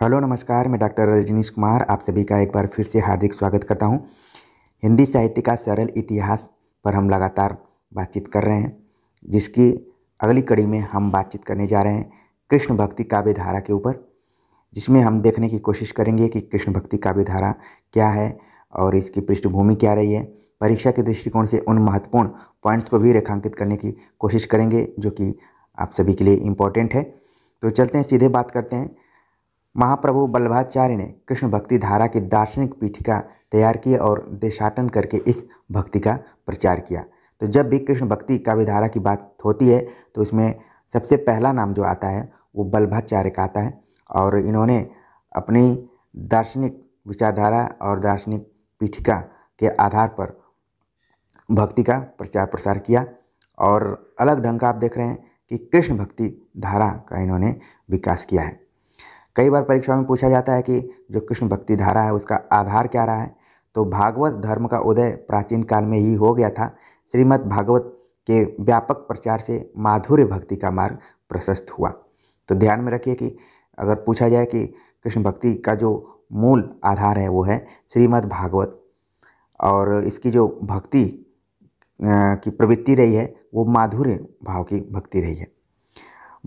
hello नमस्कार मैं doctor Rajneesh Kumar आप सभी का एक बार फिर से हार्दिक स्वागत करता हूं हिंदी साहित्य का सरल इतिहास पर हम लगातार बातचीत कर रहे हैं जिसकी अगली कड़ी में हम बातचीत करने जा रहे हैं कृष्ण भक्ति काव्य धारा के ऊपर जिसमें हम देखने की कोशिश करेंगे कि कृष्ण भक्ति काव्य धारा क्या है और इसकी पृष्ठभूमि क्या रही है परीक्षा के दृष्टिकोण से उन महत्वपूर्ण पॉइंट्स को भी रेखांकित करने की कोशिश करेंगे जो कि आप सभी के लिए इम्पोर्टेंट है तो चलते हैं सीधे बात करते हैं महाप्रभु बल्लभाचार्य ने कृष्ण भक्ति धारा की दार्शनिक पीठिका तैयार की और देशाटन करके इस भक्ति का प्रचार किया तो जब भी कृष्ण भक्ति काव्य धारा की बात होती है तो इसमें सबसे पहला नाम जो आता है वो बल्लभाचार्य का आता है और इन्होंने अपनी दार्शनिक विचारधारा और दार्शनिक पीठिका के आधार पर भक्ति का प्रचार प्रसार किया और अलग ढंग का आप देख रहे हैं कि कृष्ण भक्ति धारा का इन्होंने विकास किया है कई बार परीक्षा में पूछा जाता है कि जो कृष्ण भक्ति धारा है उसका आधार क्या रहा है तो भागवत धर्म का उदय प्राचीन काल में ही हो गया था श्रीमद् भागवत के व्यापक प्रचार से माधुर्य भक्ति का मार्ग प्रशस्त हुआ तो ध्यान में रखिए कि अगर पूछा जाए कि कृष्ण भक्ति का जो मूल आधार है वो है श्रीमद् भागवत और इसकी जो भक्ति की प्रवृत्ति रही है वो माधुर्य भाव की भक्ति रही है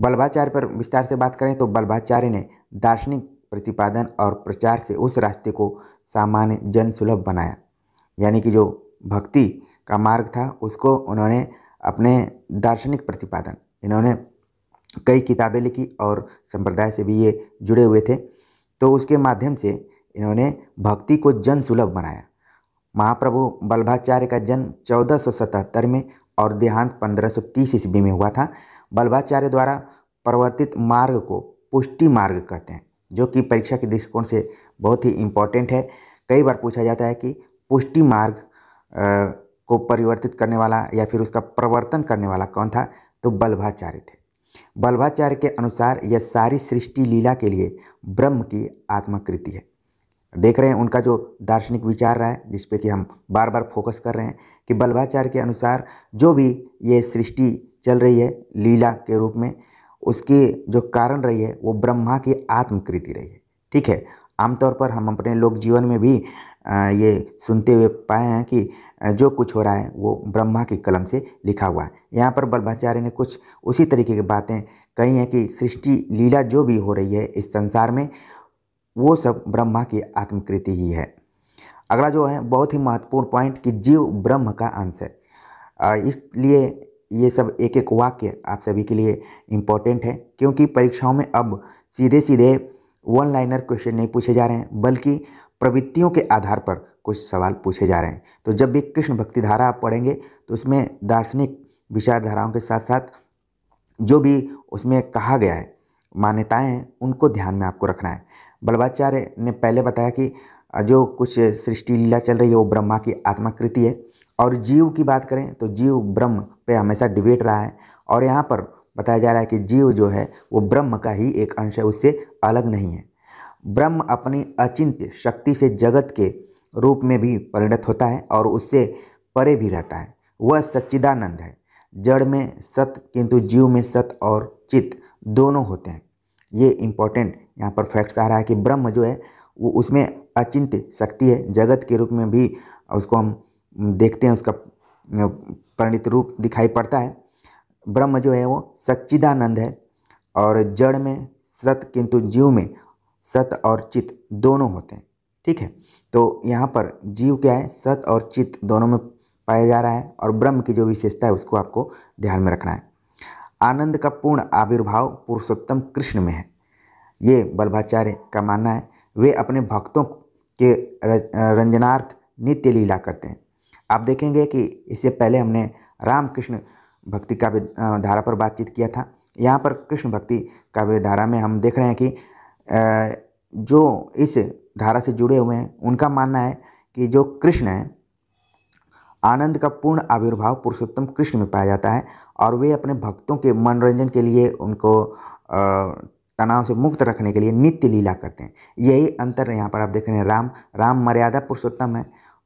बल्भाचार्य पर विस्तार से बात करें तो बल्भाचार्य ने दार्शनिक प्रतिपादन और प्रचार से उस रास्ते को सामान्य जन सुलभ बनाया यानी कि जो भक्ति का मार्ग था उसको उन्होंने अपने दार्शनिक प्रतिपादन इन्होंने कई किताबें लिखी और संप्रदाय से भी ये जुड़े हुए थे तो उसके माध्यम से इन्होंने भक्ति को जन सुलभ बनाया महाप्रभु बल्भाचार्य का जन्म चौदह में और देहांत पंद्रह सौ ईस्वी में हुआ था बल्भाचार्य द्वारा प्रवर्तित मार्ग को पुष्टि मार्ग कहते हैं जो कि परीक्षा के दृष्टिकोण से बहुत ही इम्पॉर्टेंट है कई बार पूछा जाता है कि पुष्टि मार्ग को परिवर्तित करने वाला या फिर उसका प्रवर्तन करने वाला कौन था तो बल्भाचार्य थे बल्भाचार्य के अनुसार यह सारी सृष्टि लीला के लिए ब्रह्म की आत्मकृति है देख रहे हैं उनका जो दार्शनिक विचार रहा है जिस पे कि हम बार बार फोकस कर रहे हैं कि बल्भाचार्य के अनुसार जो भी ये सृष्टि चल रही है लीला के रूप में उसकी जो कारण रही है वो ब्रह्मा की आत्मकृति रही है ठीक है आमतौर पर हम अपने लोक जीवन में भी ये सुनते हुए पाए हैं कि जो कुछ हो रहा है वो ब्रह्मा की कलम से लिखा हुआ है यहाँ पर बल्भाचार्य ने कुछ उसी तरीके की बातें कही हैं कि सृष्टि लीला जो भी हो रही है इस संसार में वो सब ब्रह्मा की आत्मकृति ही है अगला जो है बहुत ही महत्वपूर्ण पॉइंट कि जीव ब्रह्म का अंश है इसलिए ये सब एक एक वाक्य आप सभी के लिए इम्पॉर्टेंट है क्योंकि परीक्षाओं में अब सीधे सीधे वन लाइनर क्वेश्चन नहीं पूछे जा रहे हैं बल्कि प्रवृत्तियों के आधार पर कुछ सवाल पूछे जा रहे हैं तो जब भी कृष्ण भक्ति धारा आप पढ़ेंगे तो उसमें दार्शनिक विचारधाराओं के साथ साथ जो भी उसमें कहा गया है मान्यताएं हैं उनको ध्यान में आपको रखना है बल्बाचार्य ने पहले बताया कि जो कुछ सृष्टि लीला चल रही है वो ब्रह्मा की आत्माकृति है और जीव की बात करें तो जीव ब्रह्म पे हमेशा डिबेट रहा है और यहाँ पर बताया जा रहा है कि जीव जो है वो ब्रह्म का ही एक अंश है उससे अलग नहीं है ब्रह्म अपनी अचिंत्य शक्ति से जगत के रूप में भी परिणत होता है और उससे परे भी रहता है वह सच्चिदानंद है जड़ में सत किंतु जीव में सत और चित्त दोनों होते हैं ये इम्पॉर्टेंट यहाँ पर फैक्ट्स आ रहा है कि ब्रह्म जो है वो उसमें अचिंत्य शक्ति है जगत के रूप में भी उसको हम देखते हैं उसका परिणित रूप दिखाई पड़ता है ब्रह्म जो है वो सच्चिदानंद है और जड़ में सत किंतु जीव में सत और चित दोनों होते हैं ठीक है तो यहाँ पर जीव क्या है सत और चित दोनों में पाया जा रहा है और ब्रह्म की जो विशेषता है उसको आपको ध्यान में रखना है आनंद का पूर्ण आविर्भाव पुरुषोत्तम कृष्ण में है ये बल्भाचार्य का मानना है वे अपने भक्तों के रंजनार्थ नित्य लीला करते हैं आप देखेंगे कि इससे पहले हमने रामकृष्ण भक्ति काव्य धारा पर बातचीत किया था यहाँ पर कृष्ण भक्ति काव्य धारा में हम देख रहे हैं कि जो इस धारा से जुड़े हुए हैं उनका मानना है कि जो कृष्ण है आनंद का पूर्ण आविर्भाव पुरुषोत्तम कृष्ण में पाया जाता है और वे अपने भक्तों के मनोरंजन के लिए उनको तनाव से मुक्त रखने के लिए नित्य लीला करते हैं यही अंतर यहाँ पर आप देख रहे हैं राम राम मर्यादा पुरुषोत्तम है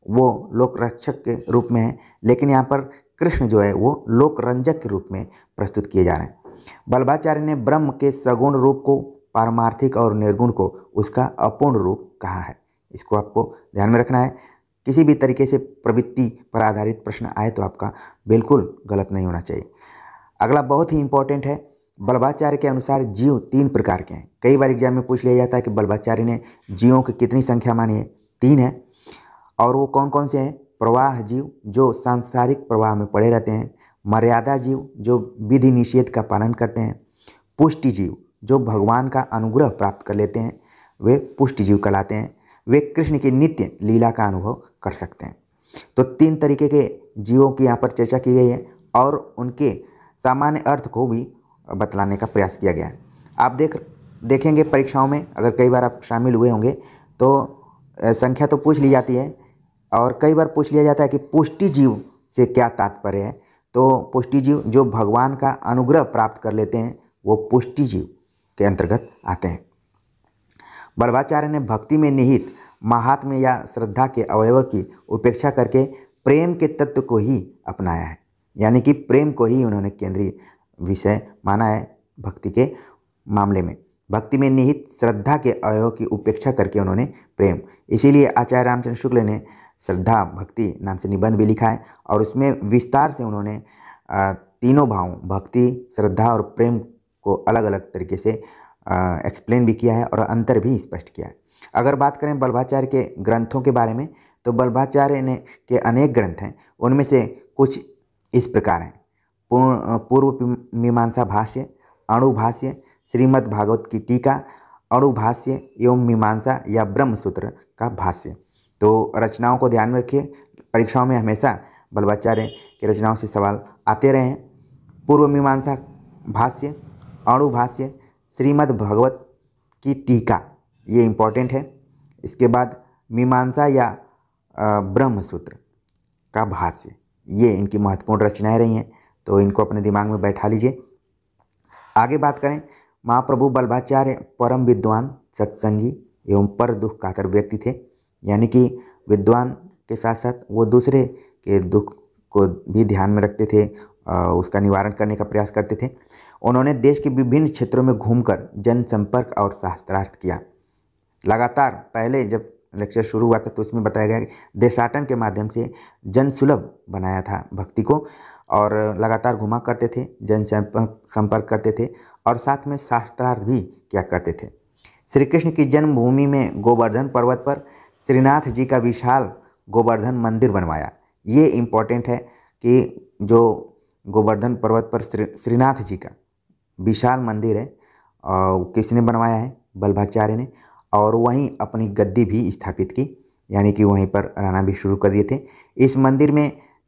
वो लोक रक्षक के रूप में है लेकिन यहाँ पर कृष्ण जो है वो लोक रंजक के रूप में प्रस्तुत किए जा रहे हैं बल्भाचार्य ने ब्रह्म के सगुण रूप को पारमार्थिक और निर्गुण को उसका अपूर्ण रूप कहा है इसको आपको ध्यान में रखना है किसी भी तरीके से प्रवृत्ति पर आधारित प्रश्न आए तो आपका बिल्कुल गलत नहीं होना चाहिए अगला बहुत ही इंपॉर्टेंट है बल्भाचार्य के अनुसार जीव तीन प्रकार के हैं कई बार एग्जाम में पूछ लिया जाता है कि बल्भाचार्य ने जीवों की कितनी संख्या मानी है तीन है और वो कौन कौन से हैं प्रवाह जीव जो सांसारिक प्रवाह में पड़े रहते हैं मर्यादा जीव जो विधि निषेध का पालन करते हैं पुष्टि जीव जो भगवान का अनुग्रह प्राप्त कर लेते हैं वे पुष्टि जीव कहलाते हैं वे कृष्ण की नित्य लीला का अनुभव कर सकते हैं तो तीन तरीके के जीवों की यहाँ पर चर्चा की गई है और उनके सामान्य अर्थ को भी बतलाने का प्रयास किया गया है आप देख देखेंगे परीक्षाओं में अगर कई बार आप शामिल हुए होंगे तो संख्या तो पूछ ली जाती है और कई बार पूछ लिया जाता है कि पुष्टि जीव से क्या तात्पर्य है तो पुष्टिजीव जो भगवान का अनुग्रह प्राप्त कर लेते हैं वो पुष्टि जीव के अंतर्गत आते हैं बल्भाचार्य ने भक्ति में निहित महात्म्य या श्रद्धा के अवयव की उपेक्षा करके प्रेम के तत्व को ही अपनाया है यानी कि प्रेम को ही उन्होंने केंद्रीय विषय माना है भक्ति के मामले में भक्ति में निहित श्रद्धा के अवयव की उपेक्षा करके उन्होंने प्रेम इसीलिए आचार्य रामचंद्र शुक्ल ने श्रद्धा भक्ति नाम से निबंध भी लिखा है और उसमें विस्तार से उन्होंने तीनों भावों भक्ति श्रद्धा और प्रेम को अलग अलग तरीके से एक्सप्लेन भी किया है और अंतर भी स्पष्ट किया है अगर बात करें बल्भाचार्य के ग्रंथों के बारे में तो बल्भाचार्य ने के अनेक ग्रंथ हैं उनमें से कुछ इस प्रकार हैं पूर्व मीमांसा भाष्य अणुभाष्य श्रीमद् भागवत की टीका अणुभाष्य एवं मीमांसा या ब्रह्मसूत्र का भाष्य तो रचनाओं को ध्यान में रखिए परीक्षाओं में हमेशा बलवाचार्य की रचनाओं से सवाल आते रहे हैं पूर्व मीमांसा भाष्य अणुभाष्य श्रीमद् भगवत की टीका ये इम्पॉर्टेंट है इसके बाद मीमांसा या ब्रह्मसूत्र का भाष्य ये इनकी महत्वपूर्ण रचनाएं रही हैं तो इनको अपने दिमाग में बैठा लीजिए आगे बात करें महाप्रभु बल्भाचार्य परम विद्वान सत्संगी एवं पर दुख कातर व्यक्ति थे यानी कि विद्वान के साथ साथ वो दूसरे के दुख को भी ध्यान में रखते थे उसका निवारण करने का प्रयास करते थे उन्होंने देश के विभिन्न क्षेत्रों में घूमकर जनसंपर्क और शास्त्रार्थ किया लगातार पहले जब लेक्चर शुरू हुआ था तो उसमें बताया गया कि देशाटन के माध्यम से जनसुलभ बनाया था भक्ति को और लगातार घुमा करते थे जन संपर्क करते थे और साथ में शास्त्रार्थ भी किया करते थे श्री कृष्ण की जन्मभूमि में गोवर्धन पर्वत पर श्रीनाथ जी का विशाल गोवर्धन मंदिर बनवाया ये इम्पोर्टेंट है कि जो गोवर्धन पर्वत पर श्री श्रीनाथ जी का विशाल मंदिर है और किसने बनवाया है बल्भाचार्य ने और वहीं अपनी गद्दी भी स्थापित की यानी कि वहीं पर रहना भी शुरू कर दिए थे इस मंदिर में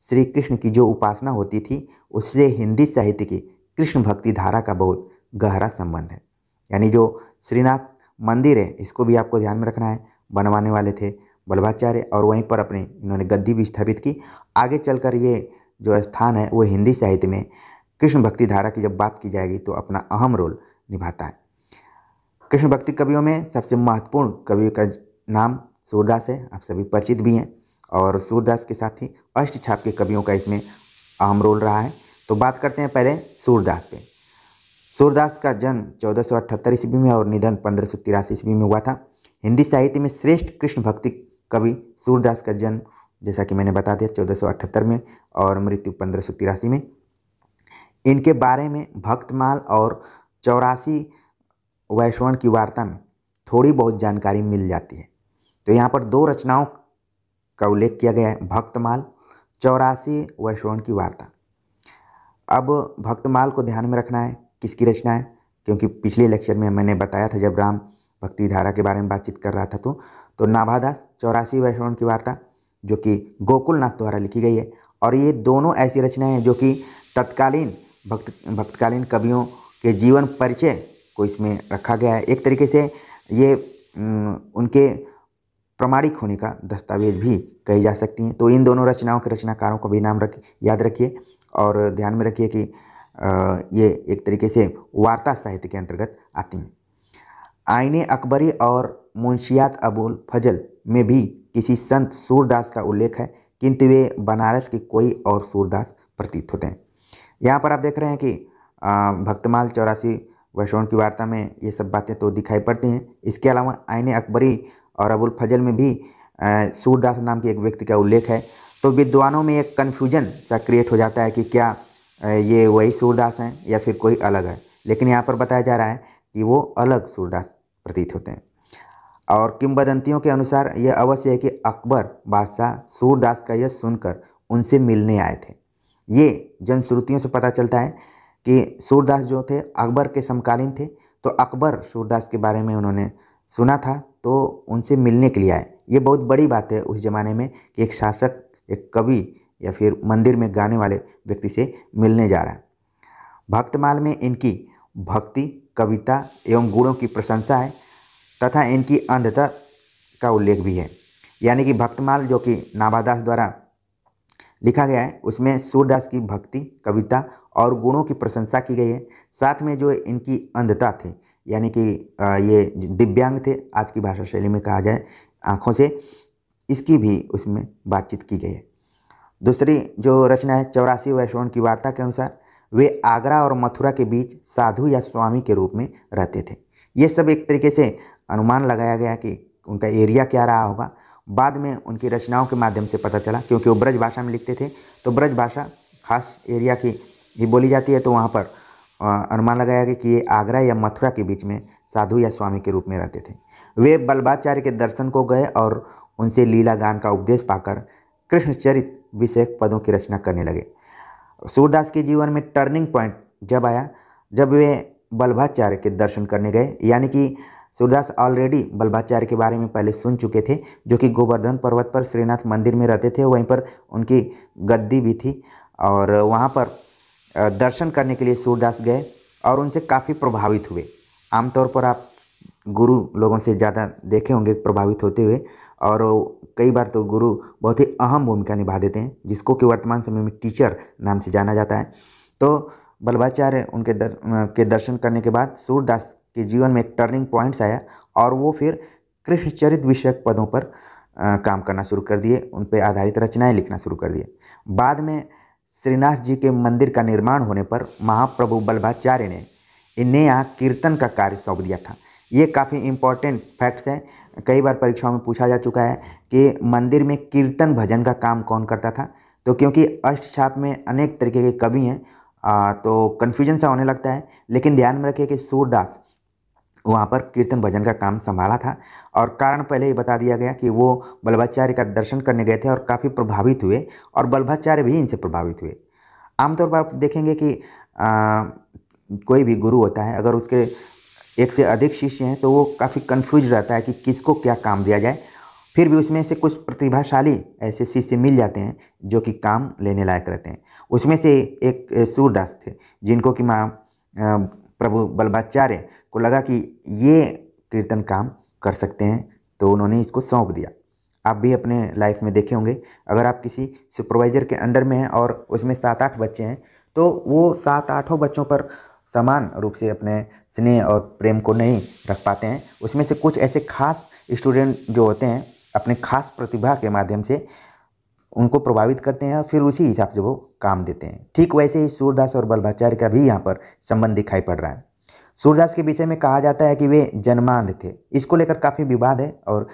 श्री कृष्ण की जो उपासना होती थी उससे हिंदी साहित्य की कृष्ण भक्ति धारा का बहुत गहरा संबंध है यानी जो श्रीनाथ मंदिर है इसको भी आपको ध्यान में रखना है बनवाने वाले थे बल्भाचार्य और वहीं पर अपने इन्होंने गद्दी भी स्थापित की आगे चलकर ये जो स्थान है वो हिंदी साहित्य में कृष्ण भक्ति धारा की जब बात की जाएगी तो अपना अहम रोल निभाता है कृष्ण भक्ति कवियों में सबसे महत्वपूर्ण कवि का नाम सूरदास है आप सभी परिचित भी हैं और सूरदास के साथ ही अष्ट छाप के कवियों का इसमें अहम रोल रहा है तो बात करते हैं पहले सूरदास पे सूरदास का जन्म चौदह सौ अठहत्तर ईस्वी में और निधन पंद्रह सौ तिरासी ईस्वी में हुआ था हिंदी साहित्य में श्रेष्ठ कृष्ण भक्ति कवि सूरदास का जन्म जैसा कि मैंने बता दिया चौदह में और मृत्यु पंद्रह में इनके बारे में भक्तमाल और चौरासी वैष्णव की वार्ता में थोड़ी बहुत जानकारी मिल जाती है तो यहाँ पर दो रचनाओं का उल्लेख किया गया है भक्तमाल चौरासी वैष्णव की वार्ता अब भक्तमाल को ध्यान में रखना है किसकी रचना है क्योंकि पिछले लेक्चर में मैंने बताया था जब राम भक्ति धारा के बारे में बातचीत कर रहा था तो तो नाभादास चौरासी वैष्णव की वार्ता जो कि गोकुलनाथ द्वारा लिखी गई है और ये दोनों ऐसी रचनाएं हैं जो कि तत्कालीन भक्त भक्तकालीन कवियों के जीवन परिचय को इसमें रखा गया है एक तरीके से ये उनके प्रमाणिक होने का दस्तावेज भी कही जा सकती हैं तो इन दोनों रचनाओं के रचनाकारों को भी नाम रख याद रखिए और ध्यान में रखिए कि ये एक तरीके से वार्ता साहित्य के अंतर्गत आती हैं आईने अकबरी और मुंशियात अबुल फजल में भी किसी संत सूरदास का उल्लेख है किंतु वे बनारस के कोई और सूरदास प्रतीत होते हैं यहाँ पर आप देख रहे हैं कि भक्तमाल चौरासी वैष्णव की वार्ता में ये सब बातें तो दिखाई पड़ती हैं इसके अलावा आईने अकबरी और अबुल फजल में भी सूरदास नाम के एक व्यक्ति का उल्लेख है तो विद्वानों में एक कन्फ्यूजन सा क्रिएट हो जाता है कि क्या ये वही सूरदास हैं या फिर कोई अलग है लेकिन यहाँ पर बताया जा रहा है कि वो अलग सूरदास प्रतीत होते हैं और किंवदंतियों के अनुसार यह अवश्य है कि अकबर बादशाह सूरदास का यह सुनकर उनसे मिलने आए थे ये जनश्रुतियों से पता चलता है कि सूरदास जो थे अकबर के समकालीन थे तो अकबर सूरदास के बारे में उन्होंने सुना था तो उनसे मिलने के लिए आए ये बहुत बड़ी बात है उस ज़माने में कि एक शासक एक कवि या फिर मंदिर में गाने वाले व्यक्ति से मिलने जा रहा है भक्तमाल में इनकी भक्ति कविता एवं गुणों की प्रशंसा है तथा इनकी अंधता का उल्लेख भी है यानी कि भक्तमाल जो कि नाभादास द्वारा लिखा गया है उसमें सूरदास की भक्ति कविता और गुणों की प्रशंसा की गई है साथ में जो इनकी अंधता थी यानी कि ये दिव्यांग थे आज की भाषा शैली में कहा जाए आँखों से इसकी भी उसमें बातचीत की गई है दूसरी जो रचना है चौरासी वैश्वण की वार्ता के अनुसार वे आगरा और मथुरा के बीच साधु या स्वामी के रूप में रहते थे ये सब एक तरीके से अनुमान लगाया गया कि उनका एरिया क्या रहा होगा बाद में उनकी रचनाओं के माध्यम से पता चला क्योंकि वो ब्रज भाषा में लिखते थे तो ब्रज भाषा खास एरिया की ही बोली जाती है तो वहाँ पर अनुमान लगाया गया कि ये आगरा या मथुरा के बीच में साधु या स्वामी के रूप में रहते थे वे बल्बाचार्य के दर्शन को गए और उनसे लीला गान का उपदेश पाकर कृष्णचरित विषयक पदों की रचना करने लगे सूरदास के जीवन में टर्निंग पॉइंट जब आया जब वे बल्भाचार्य के दर्शन करने गए यानी कि सूरदास ऑलरेडी बल्भाचार्य के बारे में पहले सुन चुके थे जो कि गोवर्धन पर्वत पर श्रीनाथ मंदिर में रहते थे वहीं पर उनकी गद्दी भी थी और वहाँ पर दर्शन करने के लिए सूरदास गए और उनसे काफ़ी प्रभावित हुए आमतौर पर आप गुरु लोगों से ज़्यादा देखे होंगे प्रभावित होते हुए और कई बार तो गुरु बहुत ही अहम भूमिका निभा देते हैं जिसको कि वर्तमान समय में टीचर नाम से जाना जाता है तो बल्भाचार्य उनके दर, के दर्शन करने के बाद सूरदास के जीवन में एक टर्निंग पॉइंट्स आया और वो फिर कृष्णचरित विषयक पदों पर आ, काम करना शुरू कर दिए उन पर आधारित रचनाएं लिखना शुरू कर दिए बाद में श्रीनाथ जी के मंदिर का निर्माण होने पर महाप्रभु बल्भाचार्य ने इन्हें यहाँ कीर्तन का कार्य सौंप दिया था ये काफ़ी इम्पोर्टेंट फैक्ट्स हैं कई बार परीक्षाओं में पूछा जा चुका है कि मंदिर में कीर्तन भजन का काम कौन करता था तो क्योंकि अष्ट छाप में अनेक तरीके के कवि हैं तो कन्फ्यूजन सा होने लगता है लेकिन ध्यान में रखिए कि सूरदास वहाँ पर कीर्तन भजन का काम संभाला था और कारण पहले ही बता दिया गया कि वो बल्भाचार्य का दर्शन करने गए थे और काफ़ी प्रभावित हुए और बल्भाचार्य भी इनसे प्रभावित हुए आमतौर पर आप देखेंगे कि आ, कोई भी गुरु होता है अगर उसके एक से अधिक शिष्य हैं तो वो काफ़ी कन्फ्यूज रहता है कि किसको क्या काम दिया जाए फिर भी उसमें से कुछ प्रतिभाशाली ऐसे शिष्य मिल जाते हैं जो कि काम लेने लायक रहते हैं उसमें से एक सूरदास थे जिनको कि माँ प्रभु बल्भाचार्य को लगा कि ये कीर्तन काम कर सकते हैं तो उन्होंने इसको सौंप दिया आप भी अपने लाइफ में देखे होंगे अगर आप किसी सुपरवाइज़र के अंडर में हैं और उसमें सात आठ बच्चे हैं तो वो सात आठों बच्चों पर समान रूप से अपने स्नेह और प्रेम को नहीं रख पाते हैं उसमें से कुछ ऐसे खास स्टूडेंट जो होते हैं अपने खास प्रतिभा के माध्यम से उनको प्रभावित करते हैं और फिर उसी हिसाब से वो काम देते हैं ठीक वैसे ही सूरदास और बल्भाचार्य का भी यहाँ पर संबंध दिखाई पड़ रहा है सूरदास के विषय में कहा जाता है कि वे जन्मांध थे इसको लेकर काफ़ी विवाद है और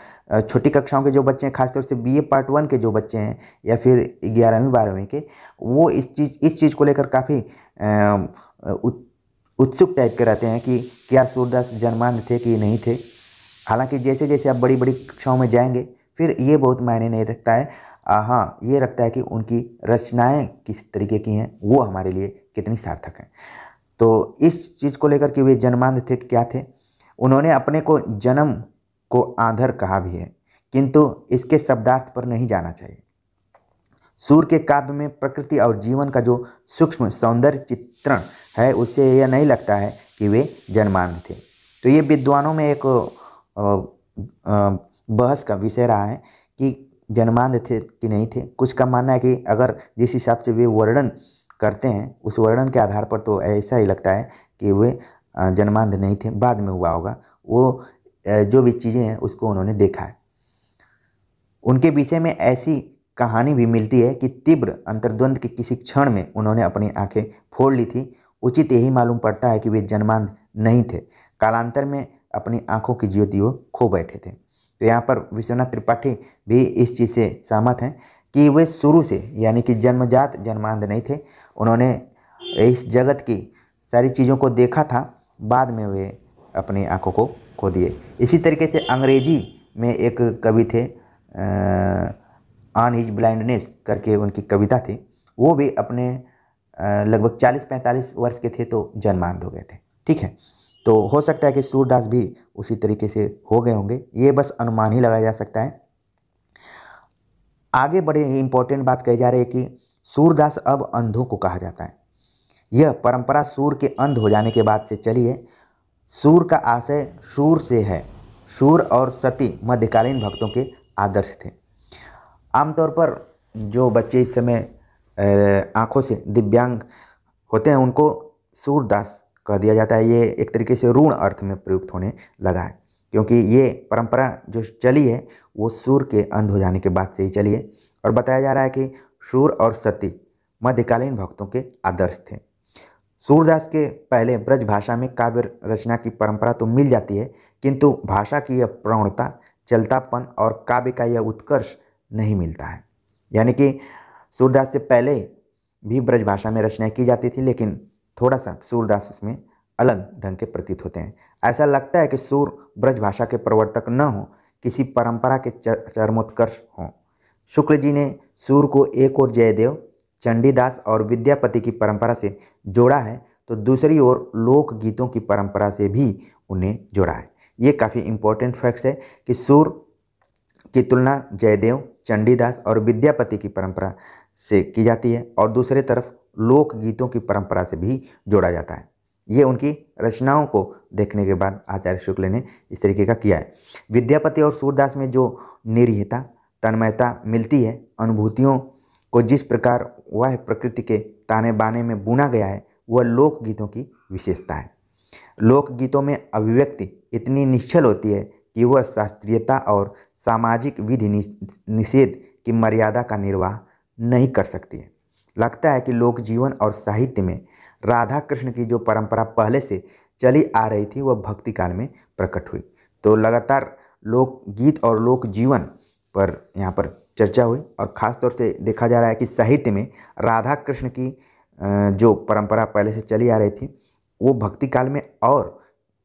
छोटी कक्षाओं के जो बच्चे हैं खासतौर से बीए पार्ट वन के जो बच्चे हैं या फिर ग्यारहवीं बारहवीं के वो इस चीज़ इस चीज़ को लेकर काफ़ी उत्सुक टाइप के रहते हैं कि क्या सूरदास जन्मांध थे कि नहीं थे हालांकि जैसे जैसे आप बड़ी बड़ी कक्षाओं में जाएंगे फिर ये बहुत मायने नहीं रखता है हाँ ये रखता है कि उनकी रचनाएं किस तरीके की हैं वो हमारे लिए कितनी सार्थक हैं तो इस चीज़ को लेकर कि वे जन्मांध थे क्या थे उन्होंने अपने को जन्म को आंधर कहा भी है किंतु इसके शब्दार्थ पर नहीं जाना चाहिए सूर्य के काव्य में प्रकृति और जीवन का जो सूक्ष्म सौंदर्य चित्रण है उससे यह नहीं लगता है कि वे जन्मान थे तो ये विद्वानों में एक बहस का विषय रहा है कि जन्मान थे कि नहीं थे कुछ का मानना है कि अगर जिस हिसाब से वे वर्णन करते हैं उस वर्णन के आधार पर तो ऐसा ही लगता है कि वे जन्मांध नहीं थे बाद में हुआ होगा वो जो भी चीज़ें हैं उसको उन्होंने देखा है उनके विषय में ऐसी कहानी भी मिलती है कि तीव्र अंतर्द्वंद के किसी क्षण में उन्होंने अपनी आंखें फोड़ ली थी उचित यही मालूम पड़ता है कि वे जन्मांध नहीं थे कालांतर में अपनी आंखों की ज्योति वो खो बैठे थे तो यहाँ पर विश्वनाथ त्रिपाठी भी इस चीज़ से सहमत हैं कि वे शुरू से यानी कि जन्मजात जन्मांध नहीं थे उन्होंने इस जगत की सारी चीज़ों को देखा था बाद में वे अपनी आँखों को खो दिए इसी तरीके से अंग्रेजी में एक कवि थे आ, ऑन हिज ब्लाइंडनेस करके उनकी कविता थी वो भी अपने लगभग 40-45 वर्ष के थे तो जन्मांध हो गए थे ठीक है तो हो सकता है कि सूरदास भी उसी तरीके से हो गए होंगे ये बस अनुमान ही लगाया जा सकता है आगे बड़े इंपॉर्टेंट बात कही जा रही है कि सूरदास अब अंधों को कहा जाता है यह परंपरा सूर के अंध हो जाने के बाद से चली है सूर का आशय शूर से है शूर और सती मध्यकालीन भक्तों के आदर्श थे आमतौर पर जो बच्चे इस समय आँखों से दिव्यांग होते हैं उनको सूरदास कह दिया जाता है ये एक तरीके से ऋण अर्थ में प्रयुक्त होने लगा है क्योंकि ये परंपरा जो चली है वो सूर के अंध हो जाने के बाद से ही चली है और बताया जा रहा है कि सूर और सती मध्यकालीन भक्तों के आदर्श थे सूरदास के पहले ब्रज भाषा में काव्य रचना की परंपरा तो मिल जाती है किंतु भाषा की यह प्रवणता चलतापन और काव्य का यह उत्कर्ष नहीं मिलता है यानी कि सूरदास से पहले भी ब्रजभाषा में रचनाएँ की जाती थी लेकिन थोड़ा सा सूरदास उसमें अलग ढंग के प्रतीत होते हैं ऐसा लगता है कि सूर ब्रजभाषा के प्रवर्तक न हो किसी परंपरा के चरमोत्कर्ष हों शुक्ल जी ने सूर को एक और जयदेव चंडीदास और विद्यापति की परंपरा से जोड़ा है तो दूसरी ओर लोक गीतों की परंपरा से भी उन्हें जोड़ा है ये काफ़ी इम्पोर्टेंट फैक्ट्स है कि सूर की तुलना जयदेव चंडीदास और विद्यापति की परंपरा से की जाती है और दूसरे तरफ लोक गीतों की परंपरा से भी जोड़ा जाता है ये उनकी रचनाओं को देखने के बाद आचार्य शुक्ल ने इस तरीके का किया है विद्यापति और सूरदास में जो निर्हता तन्मयता मिलती है अनुभूतियों को जिस प्रकार वह प्रकृति के ताने बाने में बुना गया है वह लोक गीतों की विशेषता है लोक गीतों में अभिव्यक्ति इतनी निश्चल होती है कि वह शास्त्रीयता और सामाजिक विधि निषेध की मर्यादा का निर्वाह नहीं कर सकती है लगता है कि लोक जीवन और साहित्य में राधा कृष्ण की जो परंपरा पहले से चली आ रही थी वह भक्ति काल में प्रकट हुई तो लगातार लोकगीत और लोक जीवन पर यहाँ पर चर्चा हुई और ख़ास तौर से देखा जा रहा है कि साहित्य में राधा कृष्ण की जो परंपरा पहले से चली आ रही थी वो भक्ति काल में और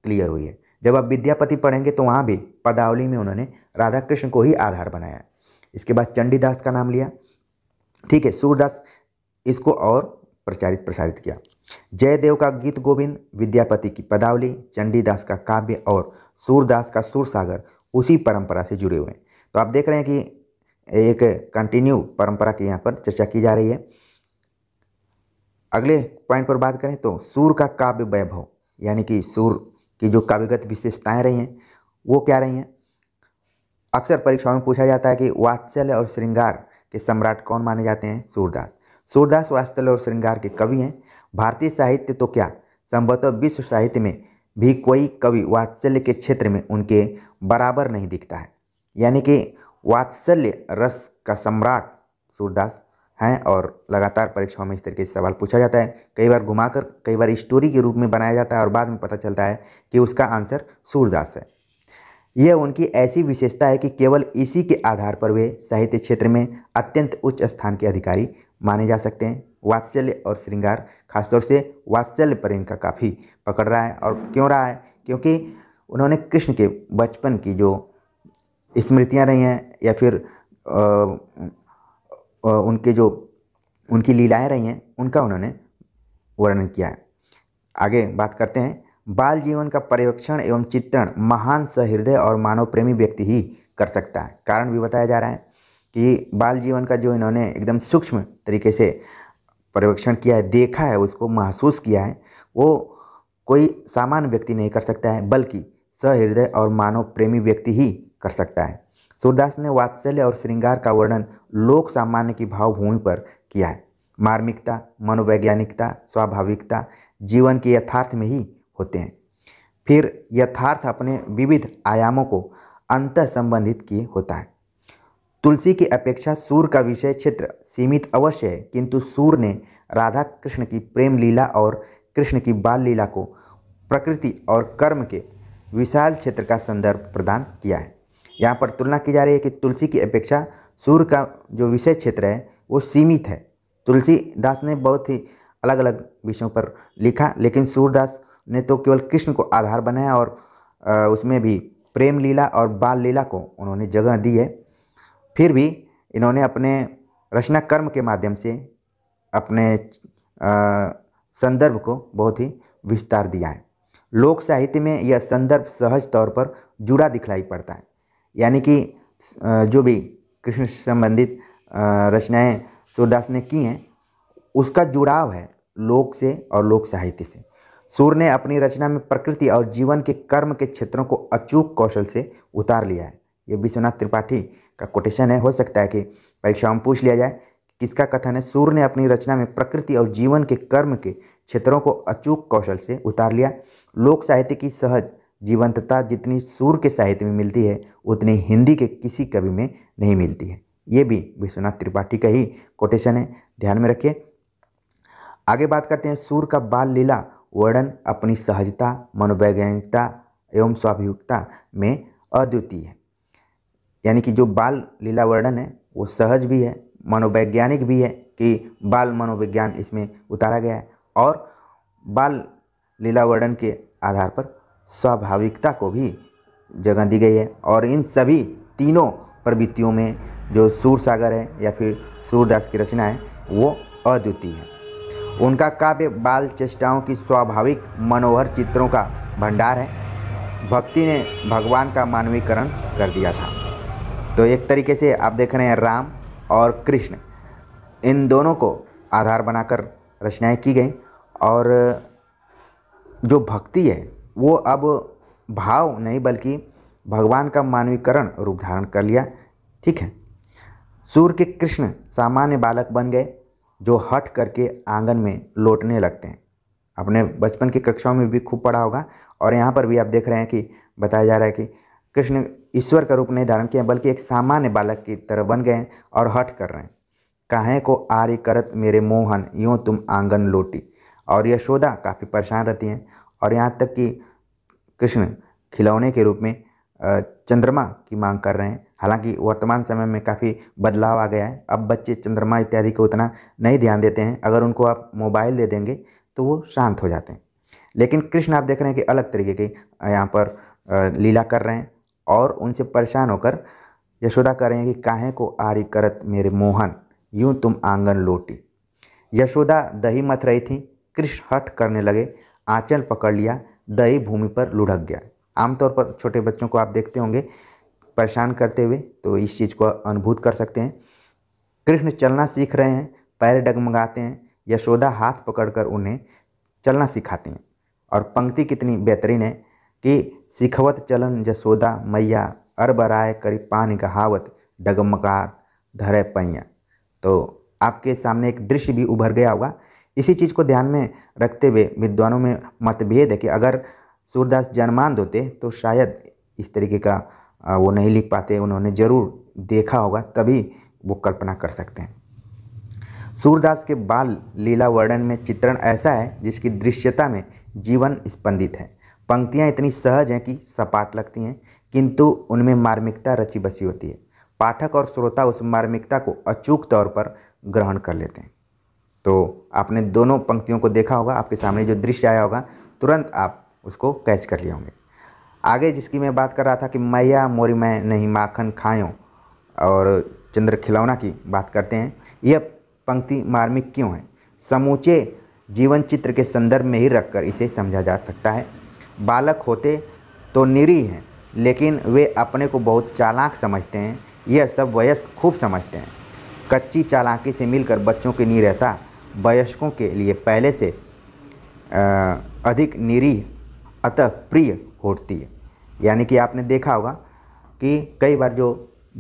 क्लियर हुई है जब आप विद्यापति पढ़ेंगे तो वहाँ भी पदावली में उन्होंने राधा कृष्ण को ही आधार बनाया इसके बाद चंडीदास का नाम लिया ठीक है सूरदास इसको और प्रचारित प्रसारित किया जयदेव का गीत गोविंद विद्यापति की पदावली चंडीदास का काव्य और सूरदास का सागर उसी परंपरा से जुड़े हुए हैं तो आप देख रहे हैं कि एक कंटिन्यू परंपरा की यहाँ पर चर्चा की जा रही है अगले पॉइंट पर बात करें तो सूर का काव्य वैभव यानी कि सूर की जो काव्यगत विशेषताएँ रही हैं वो क्या रही हैं अक्सर परीक्षाओं में पूछा जाता है कि वात्सल्य और श्रृंगार के सम्राट कौन माने जाते हैं सूरदास सूरदास वात्सल्य और श्रृंगार के कवि हैं भारतीय साहित्य तो क्या संभवतः विश्व साहित्य में भी कोई कवि वात्सल्य के क्षेत्र में उनके बराबर नहीं दिखता है यानी कि वात्सल्य रस का सम्राट सूरदास हैं और लगातार परीक्षाओं में इस तरीके से सवाल पूछा जाता है कई बार घुमाकर कई बार स्टोरी के रूप में बनाया जाता है और बाद में पता चलता है कि उसका आंसर सूरदास है यह उनकी ऐसी विशेषता है कि केवल इसी के आधार पर वे साहित्य क्षेत्र में अत्यंत उच्च स्थान के अधिकारी माने जा सकते हैं वात्सल्य और श्रृंगार खासतौर से वात्सल्य पर इनका काफ़ी पकड़ रहा है और क्यों रहा है क्योंकि उन्होंने कृष्ण के बचपन की जो स्मृतियाँ रही हैं या फिर उनके जो उनकी लीलाएँ रही हैं उनका उन्होंने वर्णन किया है आगे बात करते हैं बाल जीवन का पर्यवेक्षण एवं चित्रण महान सहृदय और मानव प्रेमी व्यक्ति ही कर सकता है कारण भी बताया जा रहा है कि बाल जीवन का जो इन्होंने एकदम सूक्ष्म तरीके से पर्यवेक्षण किया है देखा है उसको महसूस किया है वो कोई सामान्य व्यक्ति नहीं कर सकता है बल्कि सहृदय और मानव प्रेमी व्यक्ति ही कर सकता है सूरदास ने वात्सल्य और श्रृंगार का वर्णन लोक सामान्य की भावभूमि पर किया है मार्मिकता मनोवैज्ञानिकता स्वाभाविकता जीवन के यथार्थ में ही होते हैं फिर यथार्थ अपने विविध आयामों को अंत संबंधित किए होता है तुलसी की अपेक्षा सूर का विषय क्षेत्र सीमित अवश्य है किंतु सूर ने राधा कृष्ण की प्रेम लीला और कृष्ण की बाल लीला को प्रकृति और कर्म के विशाल क्षेत्र का संदर्भ प्रदान किया है यहाँ पर तुलना की जा रही है कि तुलसी की अपेक्षा सूर्य का जो विषय क्षेत्र है वो सीमित है तुलसीदास ने बहुत ही अलग अलग विषयों पर लिखा लेकिन सूरदास ने तो केवल कृष्ण को आधार बनाया और उसमें भी प्रेम लीला और बाल लीला को उन्होंने जगह दी है फिर भी इन्होंने अपने रचना कर्म के माध्यम से अपने संदर्भ को बहुत ही विस्तार दिया है लोक साहित्य में यह संदर्भ सहज तौर पर जुड़ा दिखलाई पड़ता है यानी कि जो भी कृष्ण संबंधित रचनाएं सूरदास ने की हैं उसका जुड़ाव है लोक से और लोक साहित्य से सूर ने अपनी रचना में प्रकृति और जीवन के कर्म के क्षेत्रों को अचूक कौशल से उतार लिया है ये विश्वनाथ त्रिपाठी का कोटेशन है हो सकता है कि परीक्षाओं में पूछ लिया जाए किसका कथन है सूर ने अपनी रचना में प्रकृति और जीवन के कर्म के क्षेत्रों को अचूक कौशल से उतार लिया लोक साहित्य की सहज जीवंतता जितनी सूर के साहित्य में मिलती है उतनी हिंदी के किसी कवि में नहीं मिलती है ये भी विश्वनाथ त्रिपाठी का ही कोटेशन है ध्यान में रखिए आगे बात करते हैं सूर का बाल लीला वर्णन अपनी सहजता मनोवैज्ञानिकता एवं स्वाभाविकता में अद्वितीय है यानी कि जो बाल लीला वर्णन है वो सहज भी है मनोवैज्ञानिक भी है कि बाल मनोविज्ञान इसमें उतारा गया है और बाल लीला वर्णन के आधार पर स्वाभाविकता को भी जगह दी गई है और इन सभी तीनों प्रवृत्तियों में जो सूर सागर है या फिर सूरदास की रचना है वो अद्वितीय है उनका काव्य बाल चेष्टाओं की स्वाभाविक मनोहर चित्रों का भंडार है भक्ति ने भगवान का मानवीकरण कर दिया था तो एक तरीके से आप देख रहे हैं राम और कृष्ण इन दोनों को आधार बनाकर रचनाएं की गई और जो भक्ति है वो अब भाव नहीं बल्कि भगवान का मानवीकरण रूप धारण कर लिया ठीक है सूर्य के कृष्ण सामान्य बालक बन गए जो हट करके आंगन में लौटने लगते हैं अपने बचपन की कक्षाओं में भी खूब पढ़ा होगा और यहाँ पर भी आप देख रहे हैं कि बताया जा रहा है कि कृष्ण ईश्वर का रूप नहीं धारण किया बल्कि एक सामान्य बालक की तरह बन गए हैं और हट कर रहे हैं काहे को आर्य करत मेरे मोहन यूँ तुम आंगन लोटी और यशोदा काफ़ी परेशान रहती हैं और यहाँ तक कि कृष्ण खिलौने के रूप में चंद्रमा की मांग कर रहे हैं हालांकि वर्तमान समय में काफ़ी बदलाव आ गया है अब बच्चे चंद्रमा इत्यादि को उतना नहीं ध्यान देते हैं अगर उनको आप मोबाइल दे देंगे तो वो शांत हो जाते हैं लेकिन कृष्ण आप देख रहे हैं कि अलग तरीके की यहाँ पर लीला कर रहे हैं और उनसे परेशान होकर यशोदा कह रहे हैं कि काहे को आरी करत मेरे मोहन यूँ तुम आंगन लोटी यशोदा दही मथ रही थी कृष्ण हट करने लगे आंचल पकड़ लिया दही भूमि पर लुढ़क गया आमतौर पर छोटे बच्चों को आप देखते होंगे परेशान करते हुए तो इस चीज़ को अनुभूत कर सकते हैं कृष्ण चलना सीख रहे हैं पैर डगमगाते हैं यशोदा हाथ पकड़कर उन्हें चलना सिखाते हैं और पंक्ति कितनी बेहतरीन है कि सिखवत चलन यशोदा मैया अरबराय करी पानी कहावत डगमगा धरे पैया तो आपके सामने एक दृश्य भी उभर गया होगा इसी चीज़ को ध्यान में रखते हुए विद्वानों में मतभेद है कि अगर सूरदास जन्मांध होते तो शायद इस तरीके का वो नहीं लिख पाते उन्होंने ज़रूर देखा होगा तभी वो कल्पना कर सकते हैं सूरदास के बाल लीला वर्णन में चित्रण ऐसा है जिसकी दृश्यता में जीवन स्पंदित है पंक्तियाँ इतनी सहज हैं कि सपाट लगती हैं किंतु उनमें मार्मिकता रची बसी होती है पाठक और श्रोता उस मार्मिकता को अचूक तौर पर ग्रहण कर लेते हैं तो आपने दोनों पंक्तियों को देखा होगा आपके सामने जो दृश्य आया होगा तुरंत आप उसको कैच कर लिए होंगे आगे जिसकी मैं बात कर रहा था कि मैया मोरी मैं नहीं माखन खायों और चंद्र खिलौना की बात करते हैं यह पंक्ति मार्मिक क्यों है समूचे जीवन चित्र के संदर्भ में ही रखकर इसे समझा जा सकता है बालक होते तो निरीह हैं लेकिन वे अपने को बहुत चालाक समझते हैं यह सब वयस्क खूब समझते हैं कच्ची चालाकी से मिलकर बच्चों की नीरहता वयस्कों के लिए पहले से अधिक निरीह अतः प्रिय होती है यानी कि आपने देखा होगा कि कई बार जो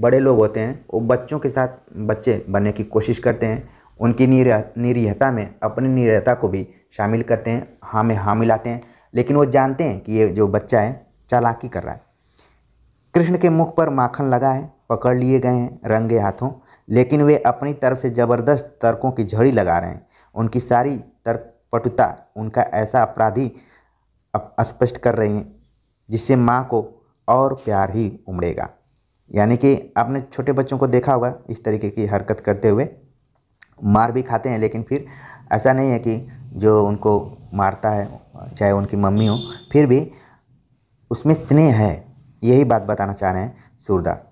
बड़े लोग होते हैं वो बच्चों के साथ बच्चे बनने की कोशिश करते हैं उनकी निरीहता में अपनी निरीहता को भी शामिल करते हैं हाँ में हाँ मिलाते हैं लेकिन वो जानते हैं कि ये जो बच्चा है चालाकी कर रहा है कृष्ण के मुख पर माखन लगा है पकड़ लिए गए हैं रंगे हाथों लेकिन वे अपनी तरफ से ज़बरदस्त तर्कों की झड़ी लगा रहे हैं उनकी सारी तर्कपटुता उनका ऐसा अपराधी स्पष्ट कर रही हैं जिससे माँ को और प्यार ही उमड़ेगा यानी कि आपने छोटे बच्चों को देखा होगा इस तरीके की हरकत करते हुए मार भी खाते हैं लेकिन फिर ऐसा नहीं है कि जो उनको मारता है चाहे उनकी मम्मी हो फिर भी उसमें स्नेह है यही बात बताना चाह रहे हैं सूरदास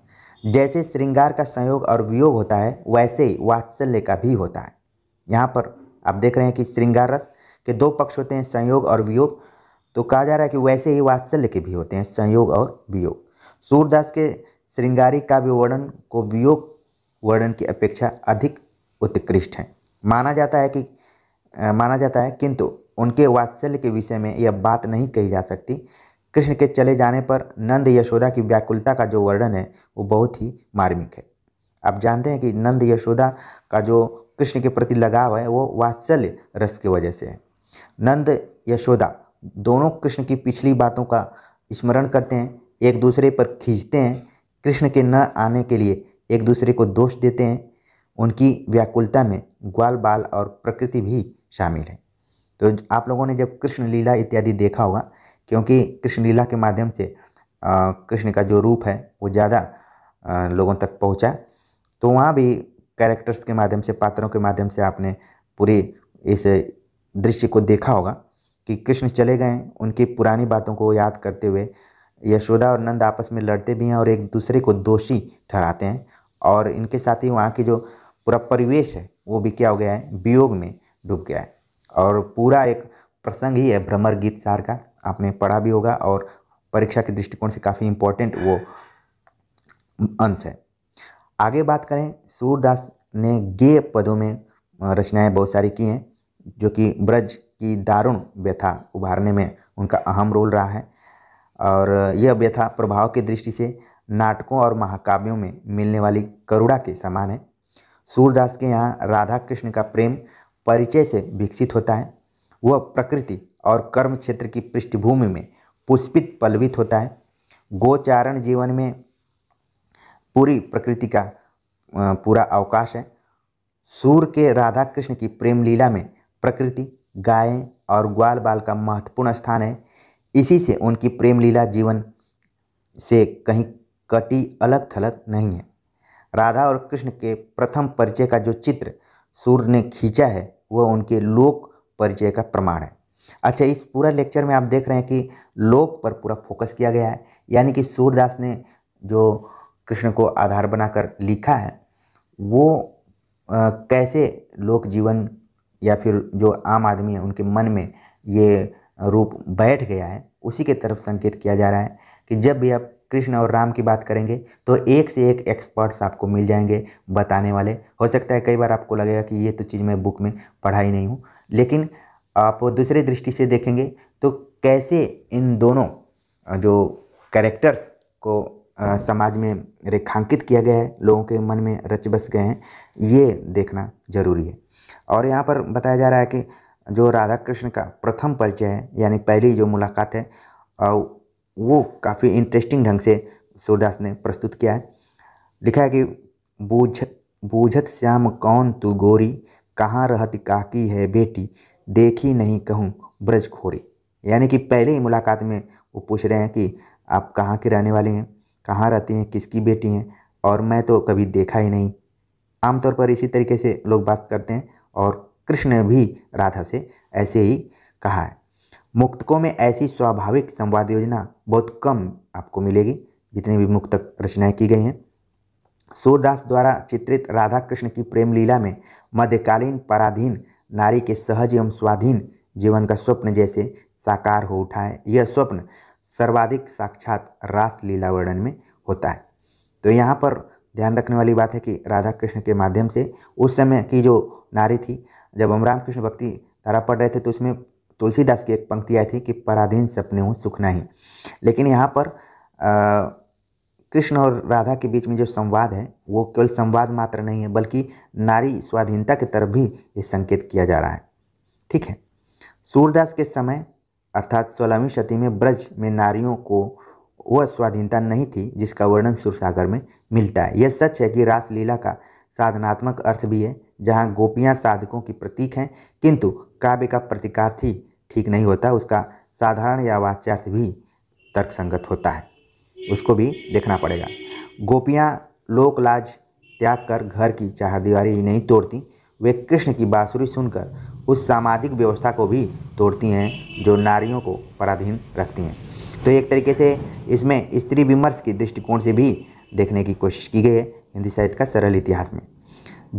जैसे श्रृंगार का संयोग और वियोग होता है वैसे ही वात्सल्य का भी होता है यहाँ पर आप देख रहे हैं कि श्रृंगार रस के दो पक्ष होते हैं संयोग और वियोग तो कहा जा रहा है कि वैसे ही वात्सल्य के भी होते हैं संयोग और वियोग सूरदास के श्रृंगारी काव्य वर्णन को वियोग वर्णन की अपेक्षा अधिक उत्कृष्ट है माना जाता है कि आ, माना जाता है किंतु उनके वात्सल्य के विषय में यह बात नहीं कही जा सकती कृष्ण के चले जाने पर नंद यशोदा की व्याकुलता का जो वर्णन है वो बहुत ही मार्मिक है आप जानते हैं कि नंद यशोदा का जो कृष्ण के प्रति लगाव है वो वात्सल्य रस की वजह से है नंद यशोदा दोनों कृष्ण की पिछली बातों का स्मरण करते हैं एक दूसरे पर खींचते हैं कृष्ण के न आने के लिए एक दूसरे को दोष देते हैं उनकी व्याकुलता में ग्वाल बाल और प्रकृति भी शामिल है तो आप लोगों ने जब कृष्ण लीला इत्यादि देखा होगा क्योंकि कृष्ण लीला के माध्यम से कृष्ण का जो रूप है वो ज़्यादा लोगों तक पहुँचा तो वहाँ भी कैरेक्टर्स के माध्यम से पात्रों के माध्यम से आपने पूरी इस दृश्य को देखा होगा कि कृष्ण चले गए उनकी पुरानी बातों को याद करते हुए यशोदा और नंद आपस में लड़ते भी हैं और एक दूसरे को दोषी ठहराते हैं और इनके साथ ही वहाँ की जो पूरा परिवेश है वो भी क्या हो गया है वियोग में डूब गया है और पूरा एक प्रसंग ही है भ्रमर गीत सार का आपने पढ़ा भी होगा और परीक्षा के दृष्टिकोण से काफ़ी इम्पोर्टेंट वो अंश है आगे बात करें सूरदास ने गेय पदों में रचनाएं बहुत सारी की हैं जो कि ब्रज की दारुण व्यथा उभारने में उनका अहम रोल रहा है और यह व्यथा प्रभाव की दृष्टि से नाटकों और महाकाव्यों में मिलने वाली करुणा के समान है सूरदास के यहाँ राधा कृष्ण का प्रेम परिचय से विकसित होता है वह प्रकृति और कर्म क्षेत्र की पृष्ठभूमि में पुष्पित पल्लवित होता है गोचारण जीवन में पूरी प्रकृति का पूरा अवकाश है सूर्य के राधा कृष्ण की प्रेम लीला में प्रकृति गायें और ग्वाल बाल का महत्वपूर्ण स्थान है इसी से उनकी प्रेम लीला जीवन से कहीं कटी अलग थलग नहीं है राधा और कृष्ण के प्रथम परिचय का जो चित्र सूर्य ने खींचा है वह उनके लोक परिचय का प्रमाण है अच्छा इस पूरा लेक्चर में आप देख रहे हैं कि लोक पर पूरा फोकस किया गया है यानी कि सूरदास ने जो कृष्ण को आधार बनाकर लिखा है वो आ, कैसे लोक जीवन या फिर जो आम आदमी है उनके मन में ये रूप बैठ गया है उसी के तरफ संकेत किया जा रहा है कि जब भी आप कृष्ण और राम की बात करेंगे तो एक से एक एक्सपर्ट्स आपको मिल जाएंगे बताने वाले हो सकता है कई बार आपको लगेगा कि ये तो चीज़ मैं बुक में पढ़ा ही नहीं हूँ लेकिन आप दूसरे दृष्टि से देखेंगे तो कैसे इन दोनों जो कैरेक्टर्स को समाज में रेखांकित किया गया है लोगों के मन में रच बस गए हैं ये देखना जरूरी है और यहाँ पर बताया जा रहा है कि जो राधा कृष्ण का प्रथम परिचय है यानी पहली जो मुलाकात है वो काफ़ी इंटरेस्टिंग ढंग से सूरदास ने प्रस्तुत किया है लिखा है कि बूझ बूझत श्याम कौन तू गोरी कहाँ रहती काकी है बेटी देखी नहीं कहूँ ब्रजखोरी यानी कि पहले ही मुलाकात में वो पूछ रहे हैं कि आप कहाँ के रहने वाले हैं कहाँ रहती हैं किसकी बेटी हैं और मैं तो कभी देखा ही नहीं आमतौर पर इसी तरीके से लोग बात करते हैं और कृष्ण ने भी राधा से ऐसे ही कहा है मुक्तकों में ऐसी स्वाभाविक संवाद योजना बहुत कम आपको मिलेगी जितनी भी मुक्तक रचनाएं की गई हैं सूरदास द्वारा चित्रित राधा कृष्ण की प्रेम लीला में मध्यकालीन पराधीन नारी के सहज एवं स्वाधीन जीवन का स्वप्न जैसे साकार हो उठा है यह स्वप्न सर्वाधिक साक्षात रास लीला वर्णन में होता है तो यहाँ पर ध्यान रखने वाली बात है कि राधा कृष्ण के माध्यम से उस समय की जो नारी थी जब हम रामकृष्ण भक्ति तारा पढ़ रहे थे तो उसमें तुलसीदास की एक पंक्ति आई थी कि पराधीन सपने हों सुख नहीं लेकिन यहाँ पर आ, कृष्ण और राधा के बीच में जो संवाद है वो केवल संवाद मात्र नहीं है बल्कि नारी स्वाधीनता की तरफ भी ये संकेत किया जा रहा है ठीक है सूरदास के समय अर्थात सोलहवीं शती में ब्रज में नारियों को वह स्वाधीनता नहीं थी जिसका वर्णन सुरसागर में मिलता है यह सच है कि रासलीला का साधनात्मक अर्थ भी है जहाँ गोपियाँ साधकों की प्रतीक हैं किंतु काव्य का प्रतीकार्थी ठीक नहीं होता उसका साधारण या वाच्यार्थ भी तर्कसंगत होता है उसको भी देखना पड़ेगा गोपियाँ लोकलाज त्याग कर घर की चारदीवारी ही नहीं तोड़ती वे कृष्ण की बाँसुरी सुनकर उस सामाजिक व्यवस्था को भी तोड़ती हैं जो नारियों को पराधीन रखती हैं तो एक तरीके से इसमें स्त्री विमर्श के दृष्टिकोण से भी देखने की कोशिश की गई है हिंदी साहित्य का सरल इतिहास में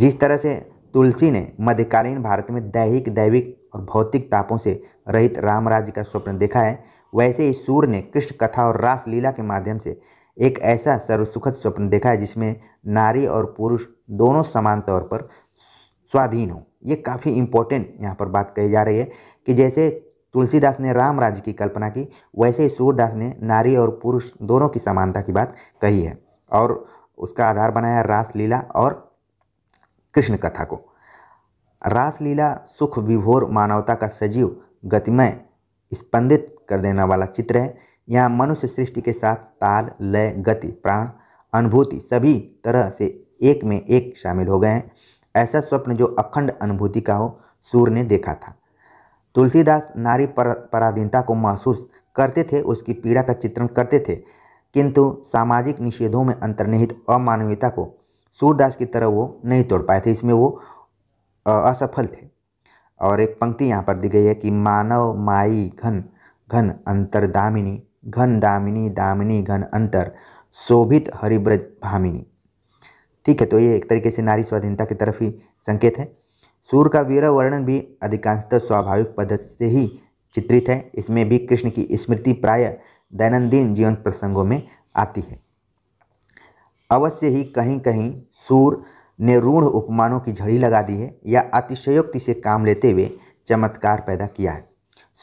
जिस तरह से तुलसी ने मध्यकालीन भारत में दैहिक दैविक और भौतिक तापों से रहित राम राज्य का स्वप्न देखा है वैसे ही सूर्य ने कृष्ण कथा और रास लीला के माध्यम से एक ऐसा सर्वसुखद स्वप्न देखा है जिसमें नारी और पुरुष दोनों समान तौर पर स्वाधीन हो ये काफ़ी इम्पोर्टेंट यहाँ पर बात कही जा रही है कि जैसे तुलसीदास ने राम राज्य की कल्पना की वैसे ही सूरदास ने नारी और पुरुष दोनों की समानता की बात कही है और उसका आधार बनाया रासलीला और कृष्ण कथा को रासलीला सुख विभोर मानवता का सजीव गतिमय स्पंदित कर देने वाला चित्र है यहाँ मनुष्य सृष्टि के साथ ताल लय गति प्राण अनुभूति सभी तरह से एक में एक शामिल हो गए हैं ऐसा स्वप्न जो अखंड अनुभूति का हो सूर्य ने देखा था तुलसीदास नारी पर, पराधीनता को महसूस करते थे उसकी पीड़ा का चित्रण करते थे किंतु सामाजिक निषेधों में अंतर्निहित अमानवीयता को सूरदास की तरह वो नहीं तोड़ पाए थे इसमें वो असफल थे और एक पंक्ति यहाँ पर दी गई है कि मानव माई घन घन अंतर दामिनी घन दामिनी दामिनी घन अंतर शोभित हरिव्रज भामिनी ठीक है तो ये एक तरीके से नारी स्वाधीनता की तरफ ही संकेत है सूर्य का वीर वर्णन भी अधिकांशतः स्वाभाविक पद्धति से ही चित्रित है इसमें भी कृष्ण की स्मृति प्राय दैनंदिन जीवन प्रसंगों में आती है अवश्य ही कहीं कहीं सूर्य ने रूढ़ उपमानों की झड़ी लगा दी है या अतिशयोक्ति से काम लेते हुए चमत्कार पैदा किया है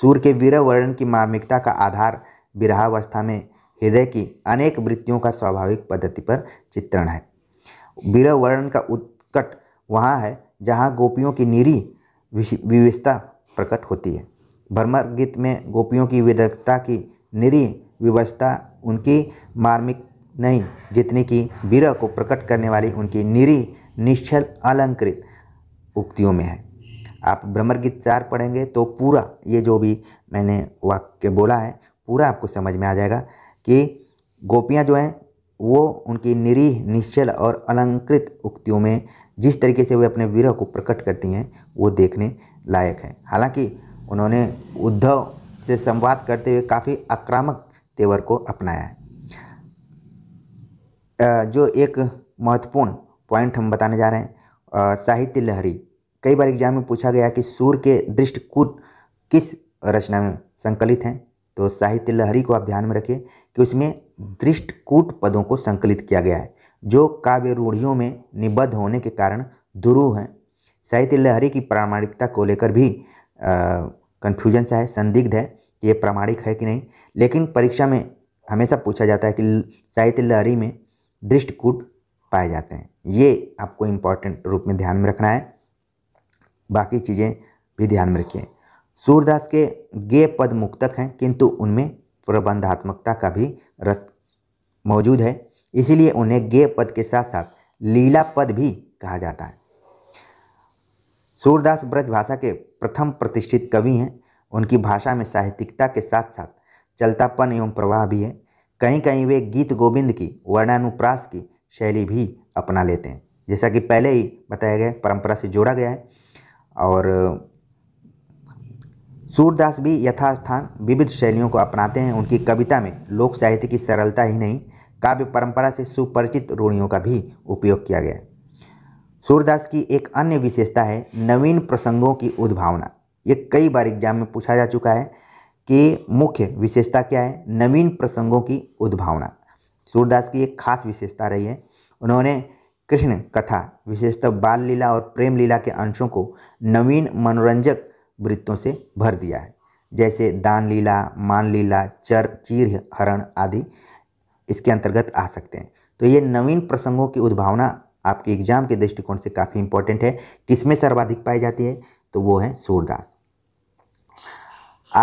सूर्य के वीर वर्णन की मार्मिकता का आधार विराहावस्था में हृदय की अनेक वृत्तियों का स्वाभाविक पद्धति पर चित्रण है वीर वर्णन का उत्कट वहाँ है जहाँ गोपियों की निरी विविधता प्रकट होती है भ्रमर गीत में गोपियों की विदग्धता की निरी विवस्था उनकी मार्मिक नहीं जितनी कि वीर को प्रकट करने वाली उनकी निरी निश्चल अलंकृत उक्तियों में है आप भ्रमर गीत चार पढ़ेंगे तो पूरा ये जो भी मैंने वाक्य बोला है पूरा आपको समझ में आ जाएगा कि गोपियाँ जो हैं वो उनकी निरीह निश्चल और अलंकृत उक्तियों में जिस तरीके से वे अपने विरह को प्रकट करती हैं वो देखने लायक हैं हालांकि उन्होंने उद्धव से संवाद करते हुए काफ़ी आक्रामक तेवर को अपनाया है जो एक महत्वपूर्ण पॉइंट हम बताने जा रहे हैं साहित्य लहरी कई बार एग्जाम में पूछा गया कि सूर्य के दृष्टिकूट किस रचना में संकलित हैं तो साहित्य लहरी को आप ध्यान में रखिए कि उसमें दृष्टकूट पदों को संकलित किया गया है जो काव्य रूढ़ियों में निबद्ध होने के कारण दुरू हैं साहित्य लहरी की प्रामाणिकता को लेकर भी कन्फ्यूजन सा है संदिग्ध है कि ये प्रामाणिक है कि नहीं लेकिन परीक्षा में हमेशा पूछा जाता है कि साहित्य लहरी में दृष्टकूट पाए जाते हैं ये आपको इम्पॉर्टेंट रूप में ध्यान में रखना है बाकी चीज़ें भी ध्यान में रखिए सूरदास के गे पद मुक्तक हैं किंतु उनमें प्रबंधात्मकता का भी रस मौजूद है इसीलिए उन्हें गे पद के साथ साथ लीला पद भी कहा जाता है सूरदास ब्रजभाषा के प्रथम प्रतिष्ठित कवि हैं उनकी भाषा में साहित्यिकता के साथ साथ चलतापन एवं प्रवाह भी है कहीं कहीं वे गीत गोविंद की वर्णानुप्रास की शैली भी अपना लेते हैं जैसा कि पहले ही बताया गया परंपरा से जोड़ा गया है और सूरदास भी यथास्थान विविध शैलियों को अपनाते हैं उनकी कविता में लोक साहित्य की सरलता ही नहीं काव्य परंपरा से सुपरिचित रूढ़ियों का भी उपयोग किया गया है सूरदास की एक अन्य विशेषता है नवीन प्रसंगों की उद्भावना ये कई बार एग्जाम में पूछा जा चुका है कि मुख्य विशेषता क्या है नवीन प्रसंगों की उद्भावना सूरदास की एक खास विशेषता रही है उन्होंने कृष्ण कथा विशेषतः बाल लीला और प्रेम लीला के अंशों को नवीन मनोरंजक वृत्तों से भर दिया है जैसे दान लीला मान लीला चर चीर हरण आदि इसके अंतर्गत आ सकते हैं तो ये नवीन प्रसंगों की उद्भावना आपके एग्जाम के दृष्टिकोण से काफ़ी इंपॉर्टेंट है किसमें सर्वाधिक पाई जाती है तो वो है सूरदास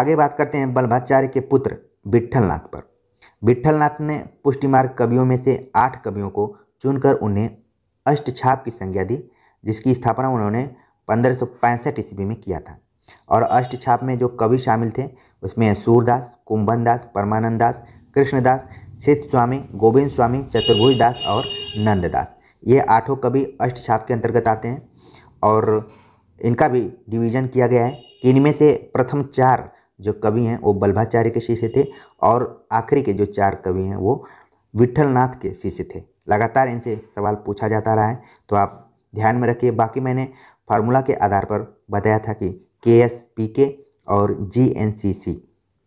आगे बात करते हैं बल्भाचार्य के पुत्र विट्ठलनाथ पर विट्ठलनाथ ने पुष्टिमार्ग कवियों में से आठ कवियों को चुनकर उन्हें अष्टछाप की संज्ञा दी जिसकी स्थापना उन्होंने पंद्रह सौ पैंसठ ईस्वी में किया था और अष्टछाप में जो कवि शामिल थे उसमें सूरदास कुंभन दास परमानंद दास कृष्णदास क्षेत्र स्वामी गोविंद स्वामी चतुर्भुज दास और नंददास ये आठों कवि अष्टछाप के अंतर्गत आते हैं और इनका भी डिवीजन किया गया है कि इनमें से प्रथम चार जो कवि हैं वो बल्भाचार्य के शिष्य थे और आखिरी के जो चार कवि हैं वो विठ्ठलनाथ के शिष्य थे लगातार इनसे सवाल पूछा जाता रहा है तो आप ध्यान में रखिए बाकी मैंने फार्मूला के आधार पर बताया था कि के एस पी के और जी एन सी सी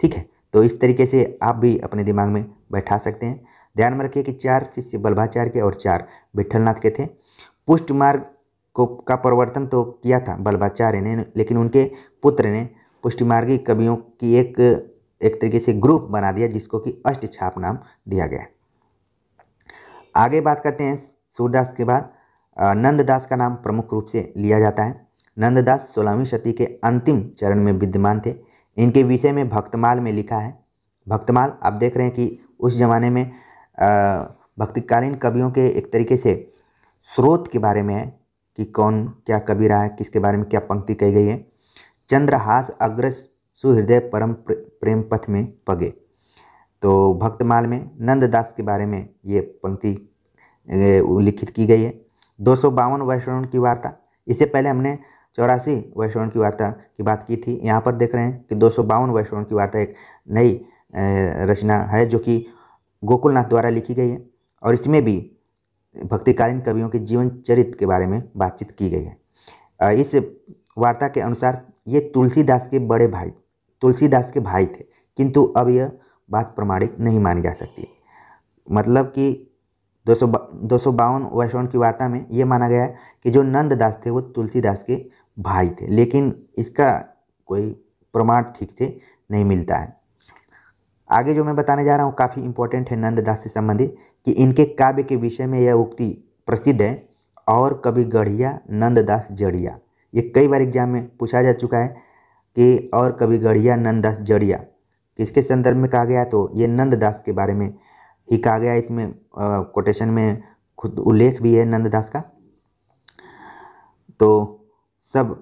ठीक है तो इस तरीके से आप भी अपने दिमाग में बैठा सकते हैं ध्यान में रखिए कि चार शिष्य बल्भाचार्य के और चार विठलनाथ के थे पुष्ट मार्ग को का परिवर्तन तो किया था बल्भाचार्य ने लेकिन उनके पुत्र ने पुष्टिमार्गी कवियों की एक एक तरीके से ग्रुप बना दिया जिसको कि अष्ट छाप नाम दिया गया आगे बात करते हैं सूरदास के बाद नंददास का नाम प्रमुख रूप से लिया जाता है नंददास सोलहवीं शती के अंतिम चरण में विद्यमान थे इनके विषय में भक्तमाल में लिखा है भक्तमाल आप देख रहे हैं कि उस जमाने में भक्तिकालीन कवियों के एक तरीके से स्रोत के बारे में है कि कौन क्या कवि रहा है किसके बारे में क्या पंक्ति कही गई है चंद्रहास अग्रस सुहृदय परम प्रेम पथ में पगे तो भक्तमाल में नंददास के बारे में ये पंक्ति लिखित की गई है दो सौ बावन वैष्णव की वार्ता इससे पहले हमने चौरासी वैष्णव की वार्ता की बात की थी यहाँ पर देख रहे हैं कि दो सौ बावन वैष्णव की वार्ता एक नई रचना है जो कि गोकुलनाथ द्वारा लिखी गई है और इसमें भी भक्तिकालीन कवियों के जीवन चरित्र के बारे में बातचीत की गई है इस वार्ता के अनुसार ये तुलसीदास के बड़े भाई तुलसीदास के भाई थे किंतु अब यह बात प्रमाणिक नहीं मानी जा सकती मतलब कि दो सौ दो सौ बावन वैष्णव की वार्ता में ये माना गया कि जो नंददास थे वो तुलसीदास के भाई थे लेकिन इसका कोई प्रमाण ठीक से नहीं मिलता है आगे जो मैं बताने जा रहा हूँ काफ़ी इंपॉर्टेंट है नंददास से संबंधित कि इनके काव्य के विषय में यह उक्ति प्रसिद्ध है और कभी गढ़िया नंददास जड़िया ये कई बार एग्जाम में पूछा जा चुका है कि और कभी गढ़िया नंददास जड़िया किसके संदर्भ में कहा गया तो ये नंददास के बारे में ही कहा गया इसमें कोटेशन में खुद उल्लेख भी है नंददास का तो सब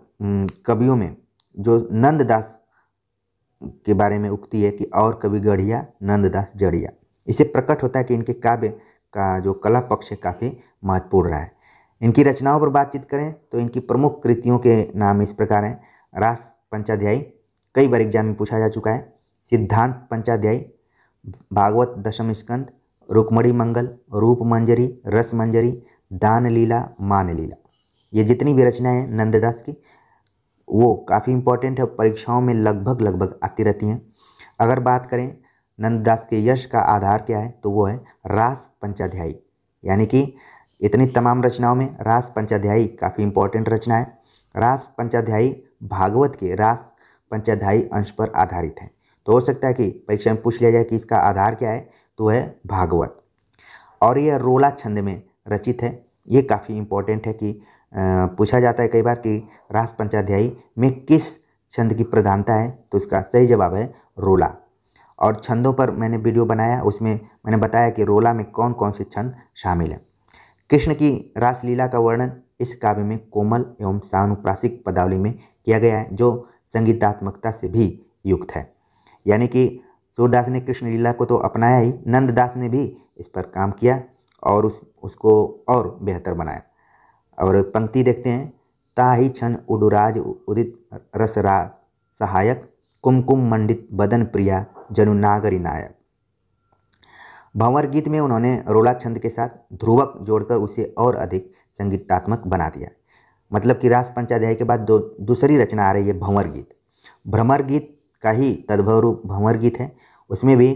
कवियों में जो नंददास के बारे में उक्ति है कि और कवि गढ़िया नंददास जड़िया इसे प्रकट होता है कि इनके काव्य का जो कला पक्ष है काफ़ी महत्वपूर्ण रहा है इनकी रचनाओं पर बातचीत करें तो इनकी प्रमुख कृतियों के नाम इस प्रकार हैं रास पंचाध्यायी कई बार एग्जाम में पूछा जा चुका है सिद्धांत पंचाध्यायी भागवत दशम स्कंद रुकमणि मंगल रूप मंजरी रस मंजरी दान लीला मान लीला ये जितनी भी रचनाएं हैं नंददास की वो काफ़ी इंपॉर्टेंट है परीक्षाओं में लगभग लगभग आती रहती हैं अगर बात करें नंददास के यश का आधार क्या है तो वो है रास पंचाध्यायी यानी कि इतनी तमाम रचनाओं में रास पंचाध्यायी काफ़ी इंपॉर्टेंट रचना है रास पंचाध्यायी भागवत के रास पंचाध्यायी अंश पर आधारित है तो हो सकता है कि परीक्षा में पूछ लिया जाए कि इसका आधार क्या है तो है भागवत और यह रोला छंद में रचित है ये काफ़ी इम्पोर्टेंट है कि पूछा जाता है कई बार कि रास पंचाध्यायी में किस छंद की प्रधानता है तो इसका सही जवाब है रोला और छंदों पर मैंने वीडियो बनाया उसमें मैंने बताया कि रोला में कौन कौन से छंद शामिल हैं कृष्ण की रासलीला का वर्णन इस काव्य में कोमल एवं सानुप्रासिक पदावली में किया गया है जो संगीतात्मकता से भी युक्त है यानी कि सूरदास ने कृष्ण लीला को तो अपनाया ही नंददास ने भी इस पर काम किया और उस उसको और बेहतर बनाया और पंक्ति देखते हैं ताही छन उडुराज उदित रसरा सहायक कुमकुम मंडित बदन प्रिया जनु नागरी नायक भंवर गीत में उन्होंने रोला छंद के साथ ध्रुवक जोड़कर उसे और अधिक संगीतात्मक बना दिया मतलब कि रास पंचाध्याय के बाद दो दूसरी रचना आ रही है भंवर गीत भ्रमर गीत का ही तद्भव रूप भंवर गीत है उसमें भी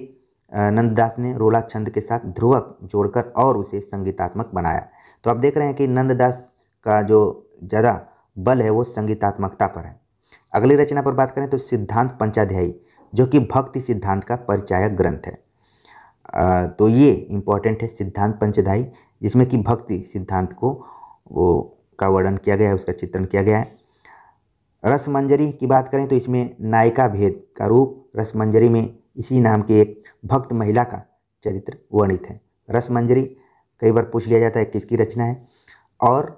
नंददास ने रोला छंद के साथ ध्रुवक जोड़कर और उसे संगीतात्मक बनाया तो आप देख रहे हैं कि नंददास का जो ज़्यादा बल है वो संगीतात्मकता पर है अगली रचना पर बात करें तो सिद्धांत पंचाध्यायी जो कि भक्ति सिद्धांत का परिचायक ग्रंथ है तो ये इम्पॉर्टेंट है सिद्धांत पंचधाई जिसमें कि भक्ति सिद्धांत को वो का वर्णन किया गया है उसका चित्रण किया गया है रसमंजरी की बात करें तो इसमें नायिका भेद का रूप रसमंजरी में इसी नाम की एक भक्त महिला का चरित्र वर्णित है रसमंजरी कई बार पूछ लिया जाता है किसकी रचना है और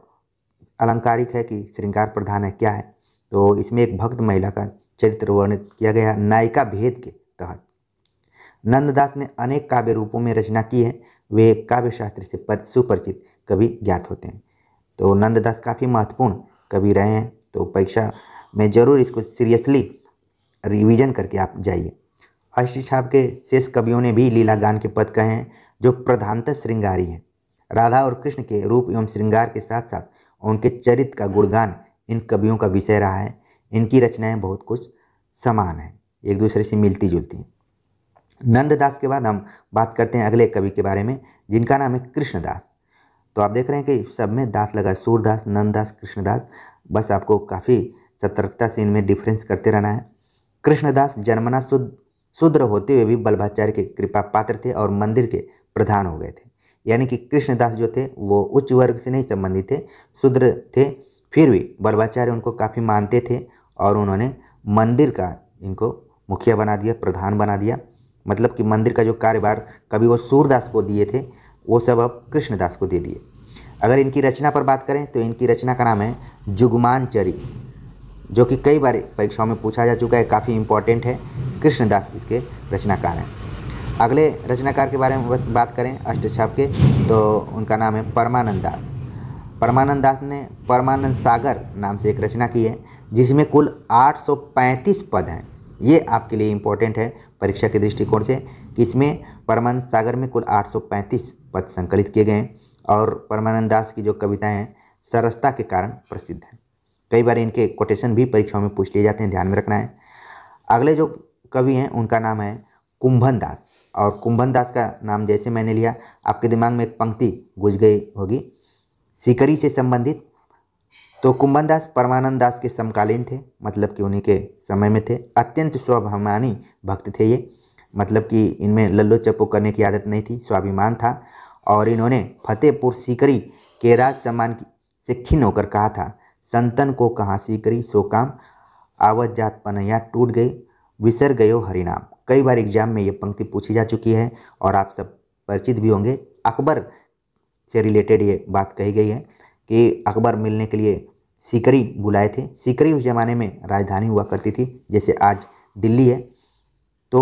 अलंकारिक है कि श्रृंगार प्रधान है क्या है तो इसमें एक भक्त महिला का चरित्र वर्णित किया गया नायिका भेद के तहत नंददास ने अनेक काव्य रूपों में रचना की है वे काव्य शास्त्र से पर सुपरिचित कवि ज्ञात होते हैं तो नंददास काफ़ी महत्वपूर्ण कवि रहे हैं तो परीक्षा में जरूर इसको सीरियसली रिवीजन करके आप जाइए अष्ट छाप के शेष कवियों ने भी लीला गान के पद कहे हैं जो प्रधानतः श्रृंगारी हैं राधा और कृष्ण के रूप एवं श्रृंगार के साथ साथ उनके चरित्र का गुणगान इन कवियों का विषय रहा है इनकी रचनाएं बहुत कुछ समान हैं एक दूसरे से मिलती जुलती हैं नंददास के बाद हम बात करते हैं अगले कवि के बारे में जिनका नाम है कृष्णदास तो आप देख रहे हैं कि सब में दास लगा सूरदास नंददास कृष्णदास बस आपको काफ़ी सतर्कता से इनमें डिफरेंस करते रहना है कृष्णदास जन्मना शुद्ध शूद्र होते हुए भी बल्भाचार्य के कृपा पात्र थे और मंदिर के प्रधान हो गए थे यानी कि कृष्णदास जो थे वो उच्च वर्ग से नहीं संबंधित थे शूद्र थे फिर भी बल्भाचार्य उनको काफ़ी मानते थे और उन्होंने मंदिर का इनको मुखिया बना दिया प्रधान बना दिया मतलब कि मंदिर का जो कार्यभार कभी वो सूरदास को दिए थे वो सब अब कृष्णदास को दे दिए अगर इनकी रचना पर बात करें तो इनकी रचना का नाम है जुगमानचरी जो कि कई बार परीक्षाओं में पूछा जा चुका है काफ़ी इम्पोर्टेंट है कृष्णदास इसके रचनाकार हैं अगले रचनाकार के बारे में बात करें अष्टछाप के तो उनका नाम है परमानंद दास परमानंद दास ने परमानंद सागर नाम से एक रचना की है जिसमें कुल 835 पद हैं ये आपके लिए इम्पोर्टेंट है परीक्षा के दृष्टिकोण से कि इसमें परमानंद सागर में कुल 835 पद संकलित किए गए हैं और परमानंद दास की जो कविताएं हैं सरसता के कारण प्रसिद्ध हैं कई बार इनके कोटेशन भी परीक्षाओं में पूछ लिए जाते हैं ध्यान में रखना है अगले जो कवि हैं उनका नाम है कुंभन दास और कुंभन दास का नाम जैसे मैंने लिया आपके दिमाग में एक पंक्ति गुज गई होगी सिकरी से संबंधित तो कुंभन दास परमानंद दास के समकालीन थे मतलब कि उन्हीं के समय में थे अत्यंत स्वाभिमानी भक्त थे ये मतलब कि इनमें लल्लो चप्पो करने की आदत नहीं थी स्वाभिमान था और इन्होंने फतेहपुर सीकरी के राज सम्मान से खिन होकर कहा था संतन को कहाँ सीकरी सो काम आवत जात पनैया टूट गई विसर गयो हरिनाम कई बार एग्जाम में ये पंक्ति पूछी जा चुकी है और आप सब परिचित भी होंगे अकबर से रिलेटेड ये बात कही गई है कि अकबर मिलने के लिए सीकरी बुलाए थे सीकरी उस ज़माने में राजधानी हुआ करती थी जैसे आज दिल्ली है तो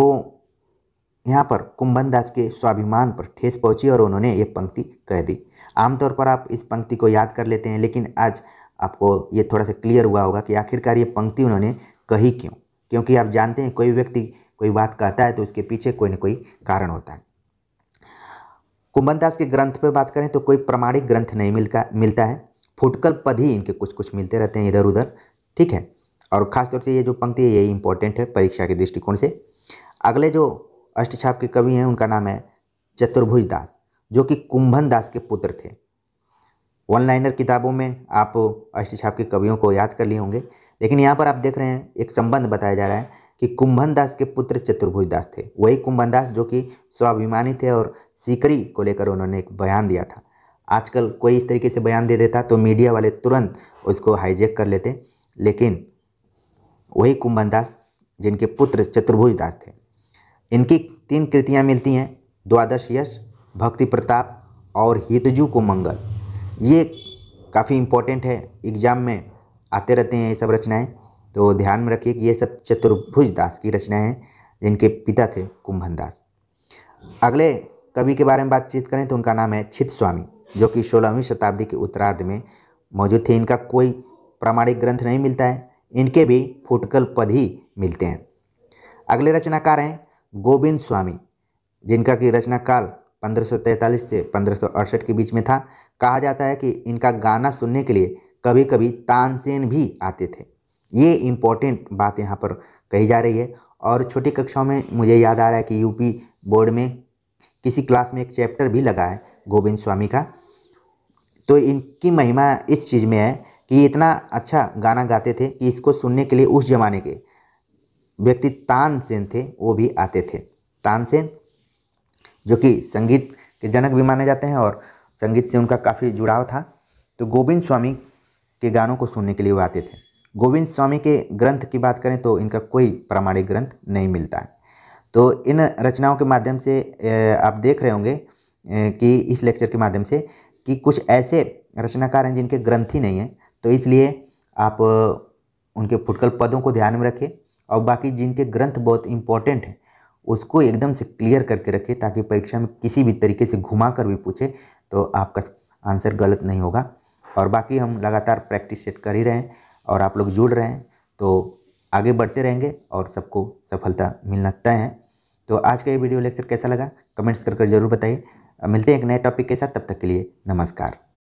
यहाँ पर कुंभन दास के स्वाभिमान पर ठेस पहुँची और उन्होंने ये पंक्ति कह दी आमतौर पर आप इस पंक्ति को याद कर लेते हैं लेकिन आज आपको ये थोड़ा सा क्लियर हुआ होगा कि आखिरकार ये पंक्ति उन्होंने कही क्यों क्योंकि आप जानते हैं कोई व्यक्ति कोई बात कहता है तो उसके पीछे कोई ना कोई कारण होता है कुंभन दास के ग्रंथ पर बात करें तो कोई प्रमाणिक ग्रंथ नहीं मिलता मिलता है फुटकर पद ही इनके कुछ कुछ मिलते रहते हैं इधर उधर ठीक है और ख़ासतौर से ये जो पंक्ति है यही इंपॉर्टेंट है परीक्षा के दृष्टिकोण से अगले जो अष्टछाप के कवि हैं उनका नाम है चतुर्भुज दास जो कि कुंभन दास के पुत्र थे वन लाइनर किताबों में आप अष्टछाप के कवियों को याद कर लिए होंगे लेकिन यहाँ पर आप देख रहे हैं एक संबंध बताया जा रहा है कि कुंभन दास के पुत्र चतुर्भुज दास थे वही कुंभन दास जो कि स्वाभिमानी थे और सीकरी को लेकर उन्होंने एक बयान दिया था आजकल कोई इस तरीके से बयान दे देता तो मीडिया वाले तुरंत उसको हाईजेक कर लेते लेकिन वही कुंभन दास जिनके पुत्र चतुर्भुज दास थे इनकी तीन कृतियाँ मिलती हैं द्वादश यश भक्ति प्रताप और हितजू को मंगल ये काफ़ी इम्पोर्टेंट है एग्ज़ाम में आते रहते हैं ये सब रचनाएं तो ध्यान में रखिए कि ये सब चतुर्भुज दास की रचनाएं हैं जिनके पिता थे कुंभन दास अगले कवि के बारे में बातचीत करें तो उनका नाम है छित स्वामी जो कि सोलहवीं शताब्दी के उत्तरार्ध में मौजूद थे इनका कोई प्रामाणिक ग्रंथ नहीं मिलता है इनके भी फुटकल पद ही मिलते हैं अगले रचनाकार हैं गोविंद स्वामी जिनका कि रचनाकाल 1543 से 1568 के बीच में था कहा जाता है कि इनका गाना सुनने के लिए कभी कभी तानसेन भी आते थे ये इम्पोर्टेंट बात यहाँ पर कही जा रही है और छोटी कक्षाओं में मुझे याद आ रहा है कि यूपी बोर्ड में किसी क्लास में एक चैप्टर भी लगा है गोविंद स्वामी का तो इनकी महिमा इस चीज़ में है कि इतना अच्छा गाना गाते थे कि इसको सुनने के लिए उस जमाने के व्यक्ति तानसेन थे वो भी आते थे तानसेन जो कि संगीत के जनक भी माने जाते हैं और संगीत से उनका काफ़ी जुड़ाव था तो गोविंद स्वामी के गानों को सुनने के लिए वो आते थे गोविंद स्वामी के ग्रंथ की बात करें तो इनका कोई प्रामाणिक ग्रंथ नहीं मिलता है तो इन रचनाओं के माध्यम से आप देख रहे होंगे कि इस लेक्चर के माध्यम से कि कुछ ऐसे रचनाकार हैं जिनके ग्रंथ ही नहीं हैं तो इसलिए आप उनके फुटकल पदों को ध्यान में रखें और बाकी जिनके ग्रंथ बहुत इंपॉर्टेंट हैं उसको एकदम से क्लियर करके रखें ताकि परीक्षा में किसी भी तरीके से घुमा कर भी पूछे तो आपका आंसर गलत नहीं होगा और बाकी हम लगातार प्रैक्टिस सेट कर ही रहे हैं और आप लोग जुड़ रहे हैं तो आगे बढ़ते रहेंगे और सबको सफलता मिलना तय है तो आज का ये वीडियो लेक्चर कैसा लगा कमेंट्स कर कर जरूर बताइए मिलते हैं एक नए टॉपिक के साथ तब तक के लिए नमस्कार